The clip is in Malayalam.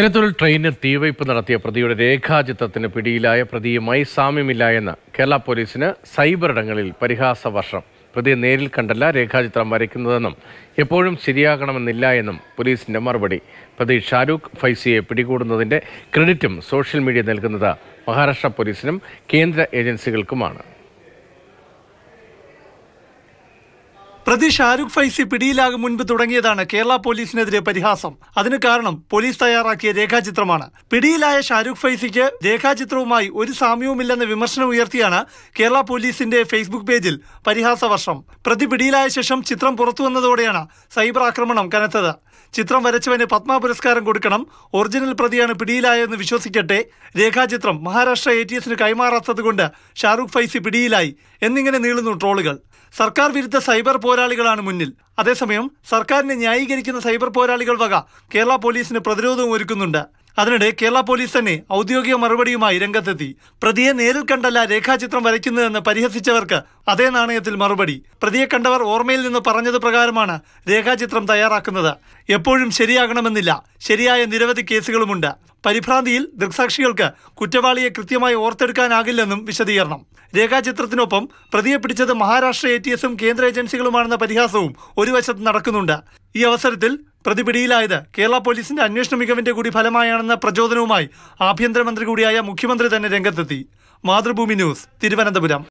എലത്തൂരിൽ ട്രെയിനിൽ തീവെപ്പ് നടത്തിയ പ്രതിയുടെ രേഖാചിത്രത്തിന് പിടിയിലായ പ്രതിയുമായി സാമ്യമില്ല എന്ന് കേരള പോലീസിന് സൈബർ ഇടങ്ങളിൽ പരിഹാസ വർഷം പ്രതിയെ നേരിൽ കണ്ടല്ല രേഖാചിത്രം വരയ്ക്കുന്നതെന്നും എപ്പോഴും ശരിയാകണമെന്നില്ല എന്നും പോലീസിന്റെ മറുപടി പ്രതി ഷാരൂഖ് ഫൈസിയെ പിടികൂടുന്നതിന്റെ ക്രെഡിറ്റും സോഷ്യൽ മീഡിയ നൽകുന്നത് മഹാരാഷ്ട്ര പോലീസിനും കേന്ദ്ര ഏജൻസികൾക്കുമാണ് പ്രതി ഷാരൂഖ് ഫൈസി പിടിയിലാകും മുൻപ് തുടങ്ങിയതാണ് കേരള പോലീസിനെതിരെ പരിഹാസം അതിന് കാരണം പോലീസ് തയ്യാറാക്കിയ രേഖാചിത്രമാണ് പിടിയിലായ ഷാരൂഖ് ഫൈസിക്ക് രേഖാചിത്രവുമായി ഒരു സാമ്യവുമില്ലെന്ന വിമർശനം ഉയർത്തിയാണ് കേരള പോലീസിന്റെ ഫേസ്ബുക്ക് പേജിൽ പരിഹാസ വർഷം പ്രതി പിടിയിലായ ശേഷം ചിത്രം പുറത്തുവന്നതോടെയാണ് സൈബർ ആക്രമണം കനത്തത് ചിത്രം വരച്ചവന് പത്മ പുരസ്കാരം കൊടുക്കണം ഒറിജിനൽ പ്രതിയാണ് പിടിയിലായെന്ന് വിശ്വസിക്കട്ടെ രേഖാചിത്രം മഹാരാഷ്ട്ര എ ടി എസിന് കൈമാറാത്തതുകൊണ്ട് ഷാറൂഖ് ഫൈസി പിടിയിലായി എന്നിങ്ങനെ നീളുന്നു ട്രോളുകൾ സർക്കാർ വിരുദ്ധ സൈബർ പോരാളികളാണ് മുന്നിൽ അതേസമയം സർക്കാരിനെ ന്യായീകരിക്കുന്ന സൈബർ പോരാളികൾ വക കേരള പോലീസിന് പ്രതിരോധവും ഒരുക്കുന്നുണ്ട് അതിനിടെ കേരള പോലീസ് തന്നെ ഔദ്യോഗിക മറുപടിയുമായി രംഗത്തെത്തി പ്രതിയെ നേരിൽ കണ്ടല്ല രേഖാചിത്രം വരയ്ക്കുന്നതെന്ന് പരിഹസിച്ചവർക്ക് അതേ നാണയത്തിൽ മറുപടി പ്രതിയെ കണ്ടവർ ഓർമ്മയിൽ നിന്ന് പറഞ്ഞത് പ്രകാരമാണ് രേഖാചിത്രം തയ്യാറാക്കുന്നത് എപ്പോഴും ശരിയാകണമെന്നില്ല ശരിയായ നിരവധി കേസുകളുമുണ്ട് പരിഭ്രാന്തിയിൽ ദൃക്സാക്ഷികൾക്ക് കുറ്റവാളിയെ കൃത്യമായി ഓർത്തെടുക്കാനാകില്ലെന്നും വിശദീകരണം രേഖാചിത്രത്തിനൊപ്പം പ്രതിയെ പിടിച്ചത് മഹാരാഷ്ട്ര എ ടി എസും കേന്ദ്ര ഏജൻസികളുമാണെന്ന പരിഹാസവും ഒരു വശത്ത് നടക്കുന്നുണ്ട് ഈ അവസരത്തിൽ പ്രതിപിടിയിലായത് കേരള പോലീസിന്റെ അന്വേഷണ മികവിന്റെ കൂടി ഫലമായാണെന്ന പ്രചോദനവുമായി ആഭ്യന്തരമന്ത്രി കൂടിയായ മുഖ്യമന്ത്രി തന്നെ രംഗത്തെത്തി മാതൃഭൂമി ന്യൂസ് തിരുവനന്തപുരം